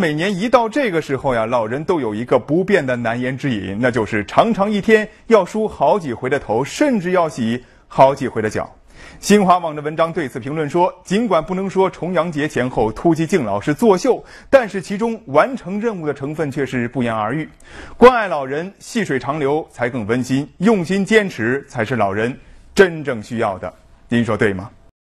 每年一到这个时候呀，老人都有一个不变的难言之隐，那就是常常一天要梳好几回的头，甚至要洗好几回的脚。新华网的文章对此评论说：“尽管不能说重阳节前后突击敬老是作秀，但是其中完成任务的成分却是不言而喻。关爱老人，细水长流才更温馨，用心坚持才是老人真正需要的。您说对吗？”